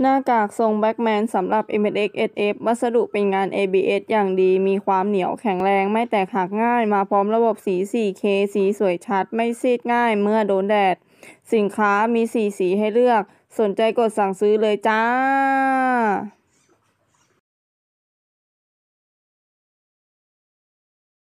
หน้ากากทรงแบ็กแมนสำหรับ MSX SF วัสดุเป็นงาน ABS อย่างดีมีความเหนียวแข็งแรงไม่แตกหักง่าย มาพร้อมระบบสี 4K สีสวยชัด ไม่ซีดง่ายเมื่อโดนแดด สินค้ามี 4 สีให้เลือก สนใจกดสั่งซื้อเลยจ้า